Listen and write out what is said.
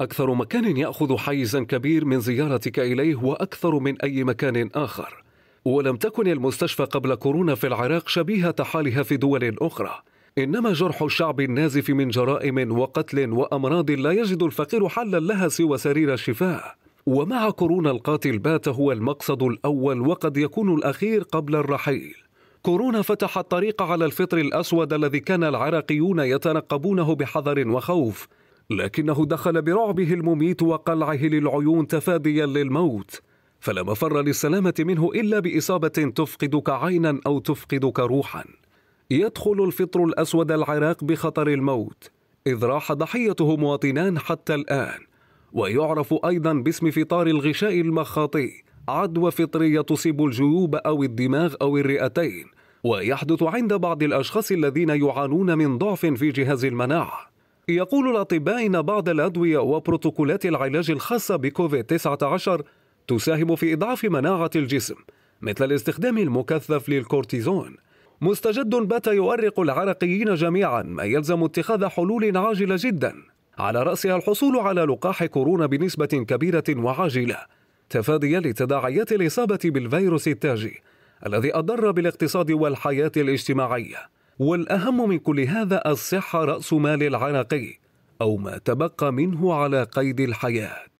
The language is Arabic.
أكثر مكان يأخذ حيزا كبير من زيارتك إليه وأكثر من أي مكان آخر ولم تكن المستشفى قبل كورونا في العراق شبيهة حالها في دول أخرى إنما جرح الشعب النازف من جرائم وقتل وأمراض لا يجد الفقير حلا لها سوى سرير الشفاء ومع كورونا القاتل بات هو المقصد الأول وقد يكون الأخير قبل الرحيل كورونا فتح الطريق على الفطر الأسود الذي كان العراقيون يتنقبونه بحذر وخوف لكنه دخل برعبه المميت وقلعه للعيون تفاديا للموت فلا مفر للسلامة منه إلا بإصابة تفقدك عينا أو تفقدك روحا يدخل الفطر الأسود العراق بخطر الموت إذ راح ضحيته مواطنان حتى الآن ويعرف أيضا باسم فطار الغشاء المخاطي عدوى فطرية تصيب الجيوب أو الدماغ أو الرئتين ويحدث عند بعض الأشخاص الذين يعانون من ضعف في جهاز المناعة يقول الأطباء إن بعض الأدوية وبروتوكولات العلاج الخاصة بكوفيد 19 تساهم في إضعاف مناعة الجسم مثل الاستخدام المكثف للكورتيزون مستجد بات يؤرق العراقيين جميعا ما يلزم اتخاذ حلول عاجلة جدا على رأسها الحصول على لقاح كورونا بنسبة كبيرة وعاجلة تفاديا لتداعيات الإصابة بالفيروس التاجي الذي أضر بالاقتصاد والحياة الاجتماعية والأهم من كل هذا الصحة رأس مال العراقي أو ما تبقى منه على قيد الحياة